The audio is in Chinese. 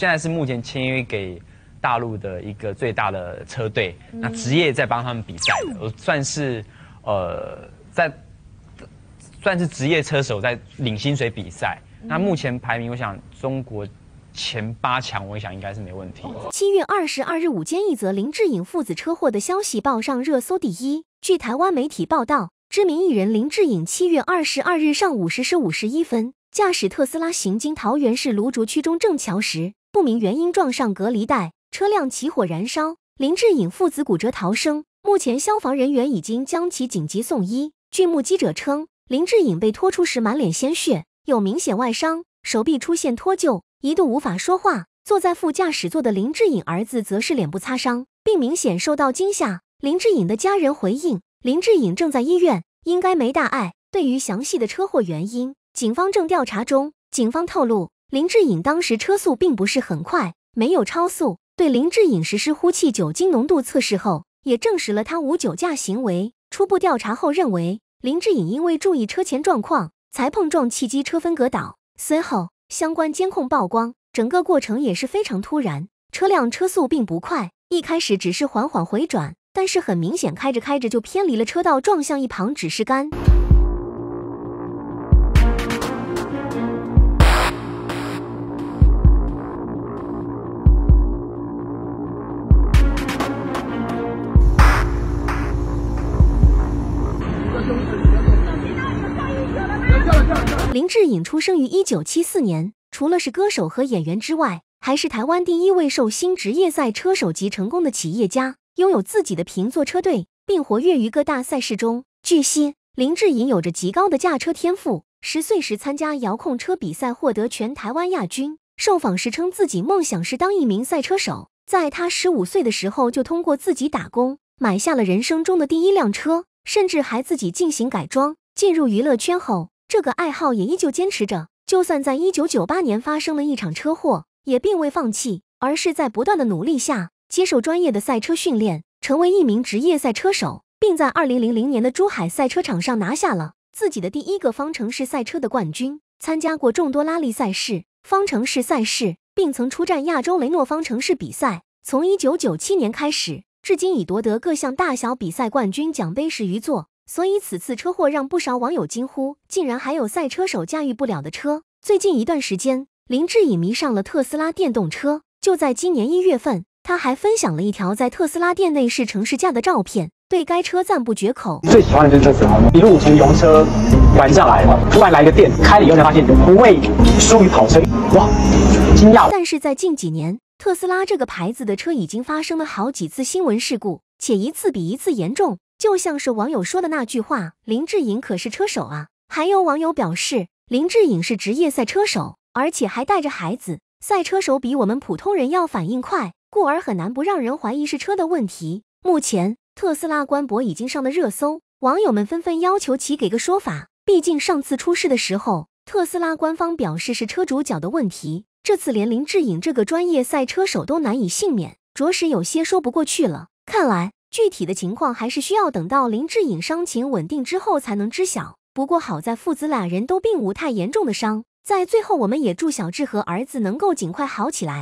现在是目前签约给大陆的一个最大的车队，那职业在帮他们比赛的，算是，呃，在算是职业车手在领薪水比赛。那目前排名，我想中国前八强，我想应该是没问题。七月二十二日午间，一则林志颖父子车祸的消息报上热搜第一。据台湾媒体报道，知名艺人林志颖七月二十二日上午十时五十一分，驾驶特斯拉行经桃园市芦竹区中正桥时。不明原因撞上隔离带，车辆起火燃烧。林志颖父子骨折逃生，目前消防人员已经将其紧急送医。据目击者称，林志颖被拖出时满脸鲜血，有明显外伤，手臂出现脱臼，一度无法说话。坐在副驾驶座的林志颖儿子则是脸部擦伤，并明显受到惊吓。林志颖的家人回应：“林志颖正在医院，应该没大碍。”对于详细的车祸原因，警方正调查中。警方透露。林志颖当时车速并不是很快，没有超速。对林志颖实施呼气酒精浓度测试后，也证实了他无酒驾行为。初步调查后认为，林志颖因为注意车前状况才碰撞汽机车分隔岛。随后相关监控曝光，整个过程也是非常突然，车辆车速并不快，一开始只是缓缓回转，但是很明显开着开着就偏离了车道，撞向一旁指示杆。林志颖出生于一九七四年，除了是歌手和演员之外，还是台湾第一位受薪职业赛车手级成功的企业家，拥有自己的平座车队，并活跃于各大赛事中。据悉，林志颖有着极高的驾车天赋，十岁时参加遥控车比赛获得全台湾亚军。受访时称自己梦想是当一名赛车手，在他十五岁的时候就通过自己打工买下了人生中的第一辆车，甚至还自己进行改装。进入娱乐圈后。这个爱好也依旧坚持着，就算在1998年发生了一场车祸，也并未放弃，而是在不断的努力下，接受专业的赛车训练，成为一名职业赛车手，并在2000年的珠海赛车场上拿下了自己的第一个方程式赛车的冠军。参加过众多拉力赛事、方程式赛事，并曾出战亚洲雷诺方程式比赛。从1997年开始，至今已夺得各项大小比赛冠军奖杯十余座。所以此次车祸让不少网友惊呼，竟然还有赛车手驾驭不了的车。最近一段时间，林志颖迷上了特斯拉电动车。就在今年一月份，他还分享了一条在特斯拉店内试乘试驾的照片，对该车赞不绝口。最喜欢的就是特斯拉，一路从油车玩下来，突然来个电，开了以后才发现不为输于跑车，哇，惊讶但是在近几年，特斯拉这个牌子的车已经发生了好几次新闻事故，且一次比一次严重。就像是网友说的那句话：“林志颖可是车手啊。”还有网友表示，林志颖是职业赛车手，而且还带着孩子。赛车手比我们普通人要反应快，故而很难不让人怀疑是车的问题。目前，特斯拉官博已经上了热搜，网友们纷纷要求其给个说法。毕竟上次出事的时候，特斯拉官方表示是车主脚的问题，这次连林志颖这个专业赛车手都难以幸免，着实有些说不过去了。看来。具体的情况还是需要等到林志颖伤情稳定之后才能知晓。不过好在父子俩人都并无太严重的伤，在最后我们也祝小志和儿子能够尽快好起来。